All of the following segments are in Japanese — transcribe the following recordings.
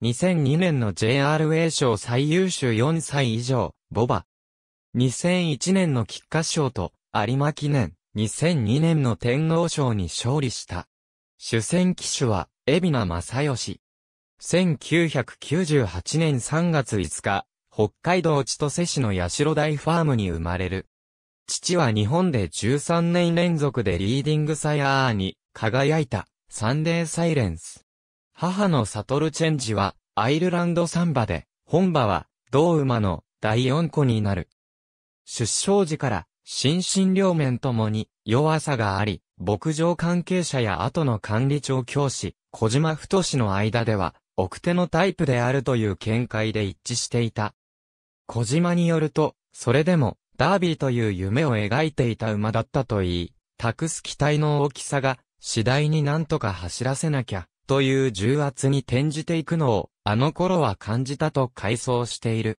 2002年の JRA 賞最優秀4歳以上、ボバ。2001年の菊花賞と有馬記念、2002年の天皇賞に勝利した。主戦騎手は、海老名正義。1998年3月5日、北海道千歳市の八代大ファームに生まれる。父は日本で13年連続でリーディングサイアーに輝いたサンデーサイレンス。母のサトルチェンジは、アイルランドサンバで、本場は、同馬の第4個になる。出生時から、心身両面ともに弱さがあり、牧場関係者や後の管理庁教師、小島太氏の間では、奥手のタイプであるという見解で一致していた。小島によると、それでも、ダービーという夢を描いていた馬だったといい、託す機体の大きさが、次第になんとか走らせなきゃ、という重圧に転じていくのを、あの頃は感じたと回想している。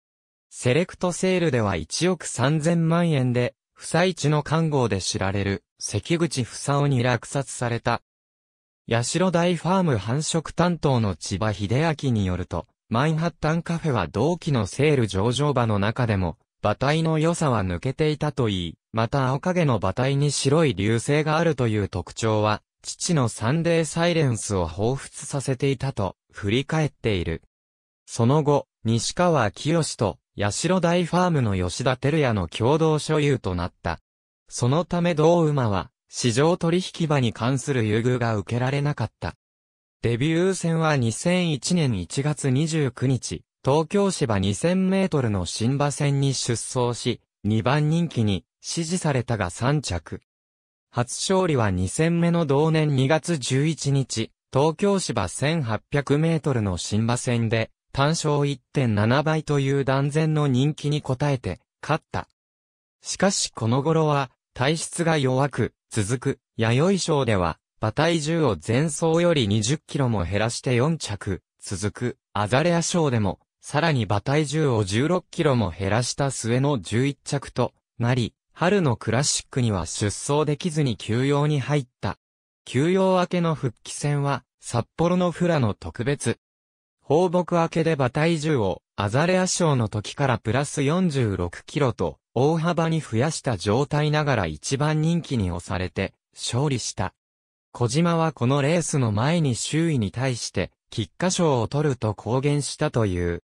セレクトセールでは1億3000万円で、被災地の看護で知られる、関口さおに落札された。代大ファーム繁殖担当の千葉秀明によると、マンハッタンカフェは同期のセール上場場の中でも、馬体の良さは抜けていたといい、また青影の馬体に白い流星があるという特徴は、父のサンデーサイレンスを彷彿させていたと、振り返っている。その後、西川清と、八代大ファームの吉田照也の共同所有となった。そのため同馬は、市場取引場に関する優遇が受けられなかった。デビュー戦は2001年1月29日、東京芝2000メートルの新馬戦に出走し、2番人気に支持されたが3着。初勝利は2戦目の同年2月11日、東京芝1800メートルの新馬戦で、単勝1.7倍という断然の人気に応えて、勝った。しかしこの頃は、体質が弱く、続く、弥生賞では、馬体重を前走より20キロも減らして4着、続く、アザレア賞でも、さらに馬体重を16キロも減らした末の11着となり、春のクラシックには出走できずに休養に入った。休養明けの復帰戦は、札幌のフラの特別。放牧明けで馬体重を、アザレア賞の時からプラス46キロと、大幅に増やした状態ながら一番人気に押されて、勝利した。小島はこのレースの前に周囲に対して、菊花賞を取ると公言したという。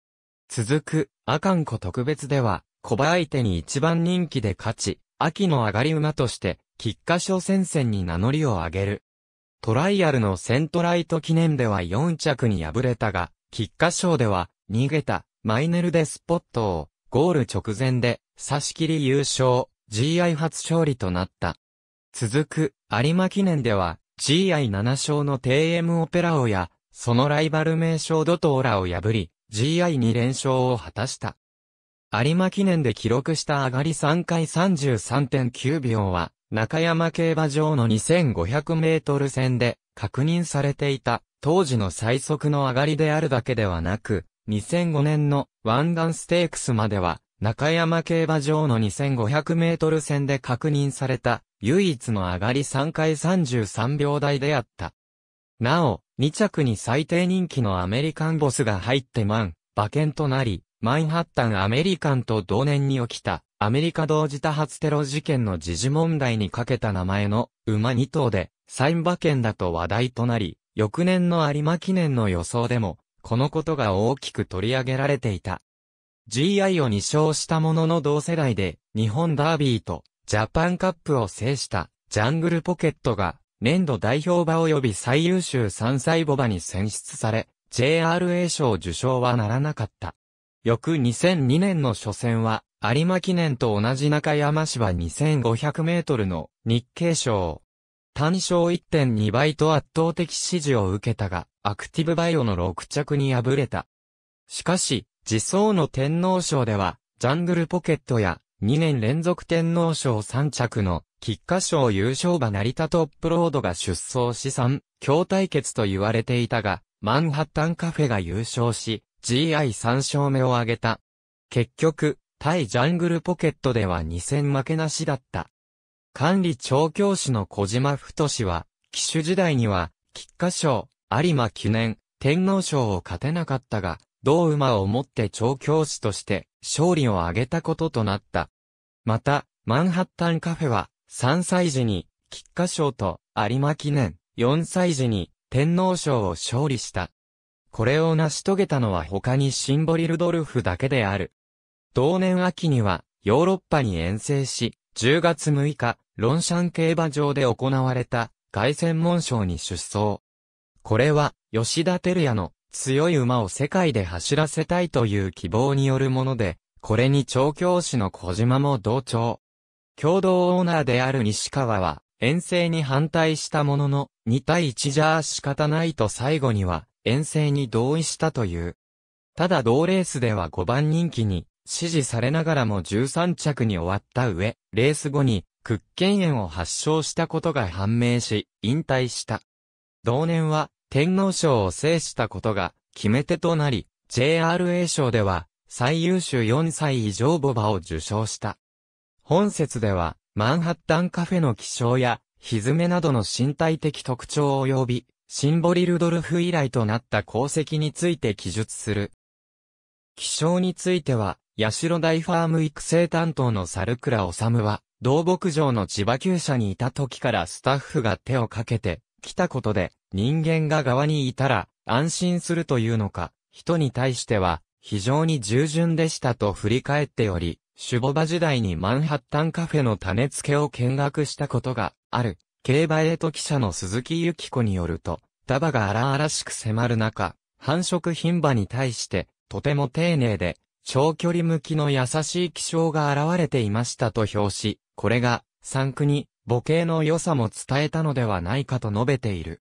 続く、アカンコ特別では、小馬相手に一番人気で勝ち、秋の上がり馬として、菊花賞戦線に名乗りを上げる。トライアルのセントライト記念では4着に敗れたが、菊花賞では、逃げた、マイネルデスポットを、ゴール直前で、差し切り優勝、GI 初勝利となった。続く、有馬記念では、GI7 勝の TM オペラオや、そのライバル名称ドトーラを破り、GI2 連勝を果たした。有馬記念で記録した上がり3回33.9秒は、中山競馬場の2500メートル線で確認されていた当時の最速の上がりであるだけではなく、2005年の湾岸ステークスまでは、中山競馬場の2500メートル線で確認された唯一の上がり3回33秒台であった。なお、2着に最低人気のアメリカンボスが入って満、馬券となり、マインハッタンアメリカンと同年に起きた、アメリカ同時多発テロ事件の時事問題にかけた名前の馬2頭で、サイン馬券だと話題となり、翌年の有馬記念の予想でも、このことが大きく取り上げられていた。GI を2勝したものの同世代で、日本ダービーとジャパンカップを制したジャングルポケットが、年度代表馬及び最優秀3歳母馬に選出され、JRA 賞受賞はならなかった。翌2002年の初戦は、有馬記念と同じ中山芝2500メートルの日経賞。単勝1.2倍と圧倒的支持を受けたが、アクティブバイオの6着に敗れた。しかし、自走の天皇賞では、ジャングルポケットや、2年連続天皇賞3着の、菊花賞優勝馬成田トップロードが出走し3、強対決と言われていたが、マンハッタンカフェが優勝し、GI3 勝目を挙げた。結局、対ジャングルポケットでは2戦負けなしだった。管理調教師の小島太は、騎手時代には、菊花賞、有馬記念、天皇賞を勝てなかったが、同馬をもって調教師として、勝利を挙げたこととなった。また、マンハッタンカフェは、3歳時に、菊花賞と有馬記念、4歳時に、天皇賞を勝利した。これを成し遂げたのは他にシンボリルドルフだけである。同年秋には、ヨーロッパに遠征し、10月6日、ロンシャン競馬場で行われた、凱旋門賞に出走。これは、吉田照也の強い馬を世界で走らせたいという希望によるもので、これに調教師の小島も同調。共同オーナーである西川は、遠征に反対したものの、2対1じゃ仕方ないと最後には、遠征に同意したという。ただ同レースでは5番人気に支持されながらも13着に終わった上、レース後に屈腱炎を発症したことが判明し、引退した。同年は天皇賞を制したことが決め手となり、JRA 賞では最優秀4歳以上ボバを受賞した。本節ではマンハッタンカフェの気象や、ひずめなどの身体的特徴及び、シンボリルドルフ以来となった功績について記述する。気象については、八代大ファーム育成担当の猿倉治は、同牧場の千葉厩舎にいた時からスタッフが手をかけて、来たことで、人間が側にいたら、安心するというのか、人に対しては、非常に従順でしたと振り返っており、シュボバ時代にマンハッタンカフェの種付けを見学したことがある。競馬エイト記者の鈴木由紀子によると、ダバが荒々しく迫る中、繁殖牝馬に対して、とても丁寧で、長距離向きの優しい気象が現れていましたと表し、これが、産区に、母系の良さも伝えたのではないかと述べている。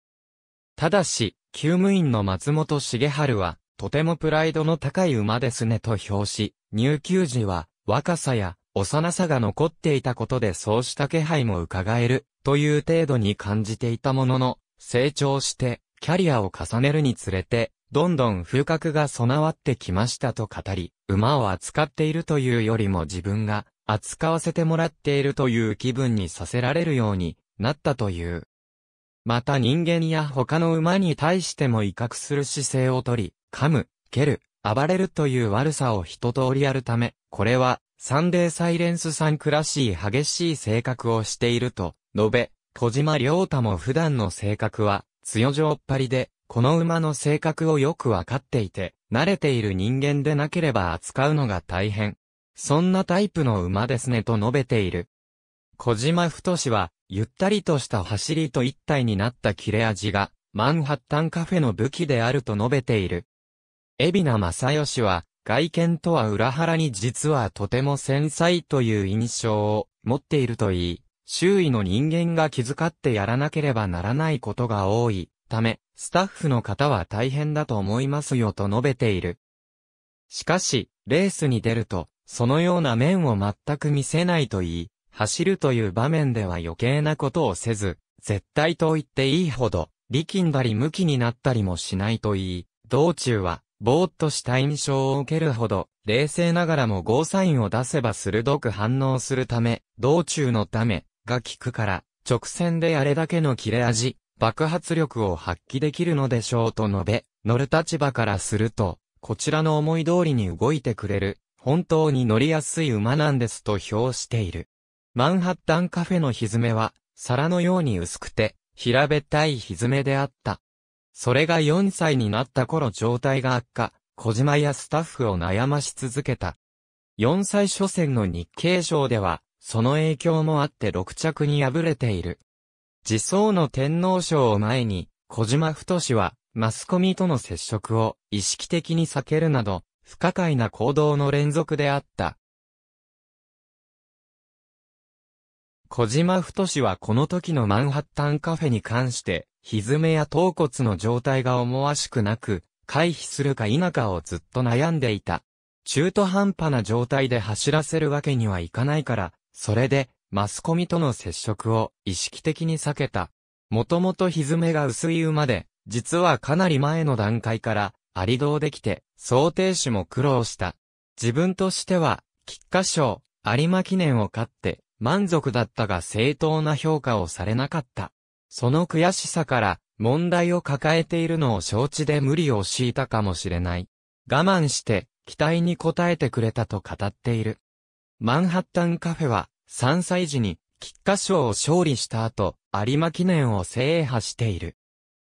ただし、厩務員の松本茂春は、とてもプライドの高い馬ですねと表し、入球時は、若さや、幼さが残っていたことでそうした気配も伺える、という程度に感じていたものの、成長して、キャリアを重ねるにつれて、どんどん風格が備わってきましたと語り、馬を扱っているというよりも自分が扱わせてもらっているという気分にさせられるようになったという。また人間や他の馬に対しても威嚇する姿勢をとり、噛む、蹴る、暴れるという悪さを一通りやるため、これはサンデーサイレンスさんらしい激しい性格をしていると、述べ、小島良太も普段の性格は、強情っぱりで、この馬の性格をよくわかっていて、慣れている人間でなければ扱うのが大変。そんなタイプの馬ですねと述べている。小島太は、ゆったりとした走りと一体になった切れ味が、マンハッタンカフェの武器であると述べている。海老名正義は、外見とは裏腹に実はとても繊細という印象を持っているといい、周囲の人間が気遣ってやらなければならないことが多いため、スタッフの方は大変だと思いますよと述べている。しかし、レースに出ると、そのような面を全く見せないといい、走るという場面では余計なことをせず、絶対と言っていいほど、力んだり向きになったりもしないといい、道中はぼーっとした印象を受けるほど、冷静ながらもゴーサインを出せば鋭く反応するため、道中のため、が効くから、直線であれだけの切れ味、爆発力を発揮できるのでしょうと述べ、乗る立場からすると、こちらの思い通りに動いてくれる、本当に乗りやすい馬なんですと評している。マンハッタンカフェのひずめは、皿のように薄くて、平べったいひずめであった。それが4歳になった頃状態が悪化、小島やスタッフを悩まし続けた。4歳初戦の日経賞では、その影響もあって6着に敗れている。自走の天皇賞を前に、小島太は、マスコミとの接触を意識的に避けるなど、不可解な行動の連続であった。小島太はこの時のマンハッタンカフェに関して、蹄や頭骨の状態が思わしくなく、回避するか否かをずっと悩んでいた。中途半端な状態で走らせるわけにはいかないから、それで、マスコミとの接触を意識的に避けた。もともと蹄が薄い馬で、実はかなり前の段階から、ありどできて、想定士も苦労した。自分としては、菊花賞、有馬記念を勝って、満足だったが正当な評価をされなかった。その悔しさから、問題を抱えているのを承知で無理を強いたかもしれない。我慢して、期待に応えてくれたと語っている。マンハッタンカフェは、3歳時に、菊花賞を勝利した後、有馬記念を制覇している。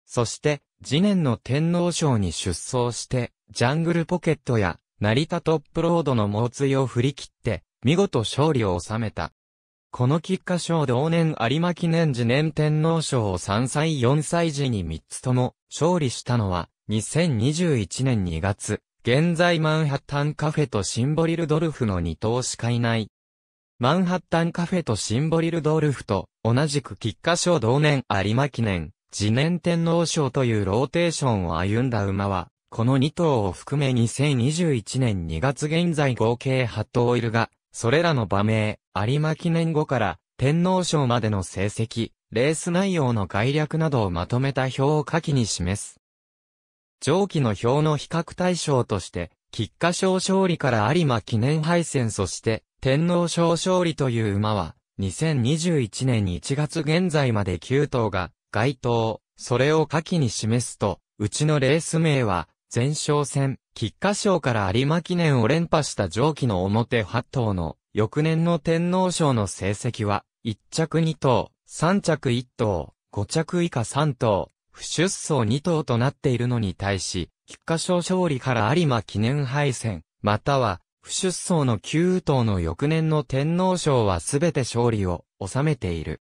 そして、次年の天皇賞に出走して、ジャングルポケットや、成田トップロードの猛追を振り切って、見事勝利を収めた。この菊花賞同年有馬記念次年天皇賞を3歳4歳時に3つとも勝利したのは2021年2月、現在マンハッタンカフェとシンボリルドルフの2頭しかいない。マンハッタンカフェとシンボリルドルフと同じく菊花賞同年有馬記念、次年天皇賞というローテーションを歩んだ馬は、この2頭を含め2021年2月現在合計8頭いるが、それらの馬名、有馬記念後から天皇賞までの成績、レース内容の概略などをまとめた表を下記に示す。上記の表の比較対象として、菊花賞勝利から有馬記念敗戦そして天皇賞勝利という馬は、2021年1月現在まで9頭が該当、それを下記に示すと、うちのレース名は、前哨戦、菊花賞から有馬記念を連覇した上記の表8頭の翌年の天皇賞の成績は、1着2頭、3着1頭、5着以下3頭、不出走2頭となっているのに対し、菊花賞勝利から有馬記念敗戦、または、不出走の9頭の翌年の天皇賞はすべて勝利を収めている。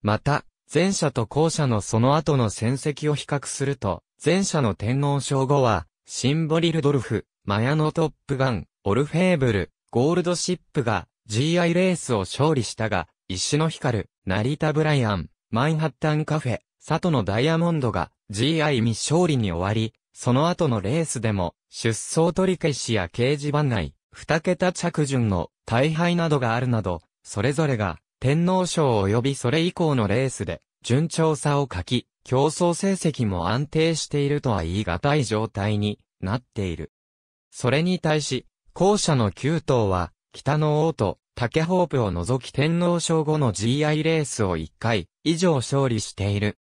また、前者と後者のその後の戦績を比較すると、前者の天皇賞後は、シンボリルドルフ、マヤノトップガン、オルフェーブル、ゴールドシップが GI レースを勝利したが、石の光、成田ブライアン、マンハッタンカフェ、佐藤のダイヤモンドが GI 未勝利に終わり、その後のレースでも出走取り消しや掲示板内、二桁着順の大敗などがあるなど、それぞれが天皇賞及びそれ以降のレースで順調さを欠き、競争成績も安定しているとは言い難い状態になっている。それに対し、後者の9頭は、北の王と竹ホープを除き天皇賞後の GI レースを1回以上勝利している。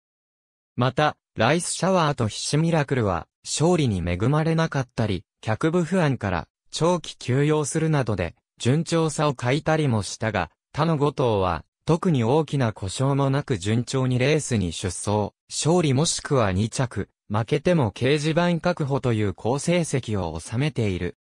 また、ライスシャワーとヒシミラクルは、勝利に恵まれなかったり、客部不安から長期休養するなどで、順調さを欠いたりもしたが、他の5頭は、特に大きな故障もなく順調にレースに出走、勝利もしくは2着、負けても掲示板確保という好成績を収めている。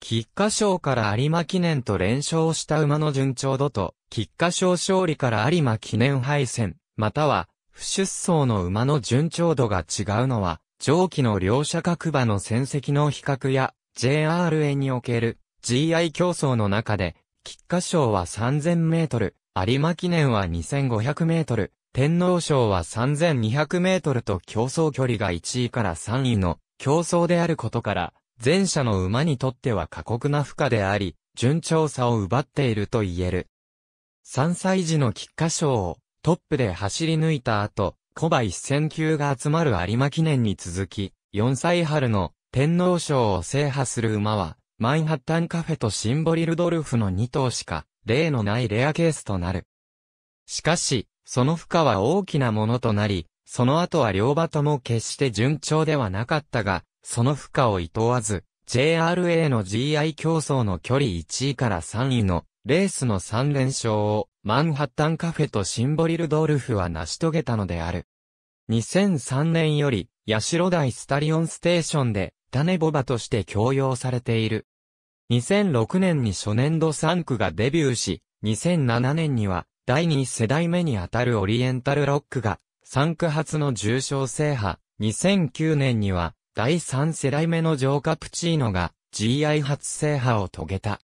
菊花賞から有馬記念と連勝した馬の順調度と、菊花賞勝利から有馬記念敗戦、または、不出走の馬の順調度が違うのは、上記の両者各馬の戦績の比較や、JRA における GI 競争の中で、菊花賞は3000メートル、有馬記念は2500メートル、天皇賞は3200メートルと競争距離が1位から3位の競争であることから、前者の馬にとっては過酷な負荷であり、順調さを奪っていると言える。3歳児の菊花賞をトップで走り抜いた後、コバ一戦級が集まる有馬記念に続き、4歳春の天皇賞を制覇する馬は、マンハッタンカフェとシンボリルドルフの2頭しか、例のないレアケースとなる。しかし、その負荷は大きなものとなり、その後は両馬とも決して順調ではなかったが、その負荷を厭わず、JRA の GI 競争の距離1位から3位のレースの3連勝をマンハッタンカフェとシンボリルドールフは成し遂げたのである。2003年より、八代大スタリオンステーションで、種ボバとして供用されている。2006年に初年度3区がデビューし、2007年には、第2世代目にあたるオリエンタルロックが、3区初の重賞制覇、2009年には、第3世代目のジョー・カプチーノが GI 初制覇を遂げた。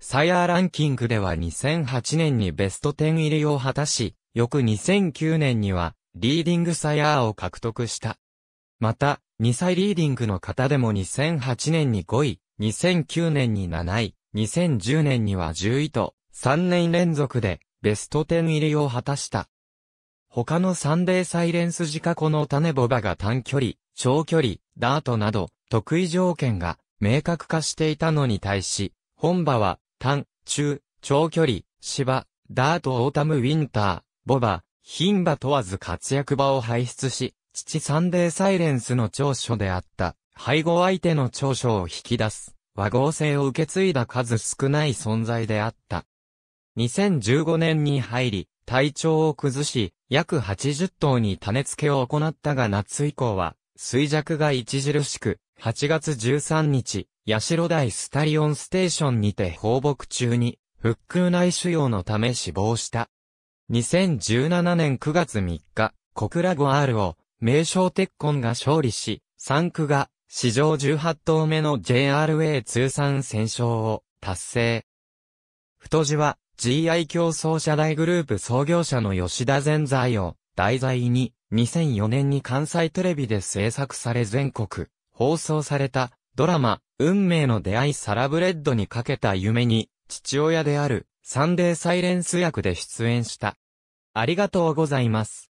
サイヤーランキングでは2008年にベスト10入りを果たし、翌2009年にはリーディングサイヤーを獲得した。また、2歳リーディングの方でも2008年に5位、2009年に7位、2010年には10位と、3年連続でベスト10入りを果たした。他のサンデーサイレンス自家コの種ボバが短距離、長距離、ダートなど、得意条件が明確化していたのに対し、本場は短、中、長距離、芝、ダートオータムウィンター、ボバ、牝馬問わず活躍場を輩出し、父サンデーサイレンスの長所であった、背後相手の長所を引き出す、和合性を受け継いだ数少ない存在であった。2015年に入り、体調を崩し、約80頭に種付けを行ったが夏以降は、衰弱が著しく、8月13日、八代台スタリオンステーションにて放牧中に、復空内腫瘍のため死亡した。2017年9月3日、小倉ゴアールを、名称鉄痕が勝利し、3区が、史上18頭目の JRA 通算戦勝を達成。太字は、GI 競争社大グループ創業者の吉田善在を題材に、2004年に関西テレビで制作され全国、放送された、ドラマ、運命の出会いサラブレッドにかけた夢に、父親である、サンデーサイレンス役で出演した。ありがとうございます。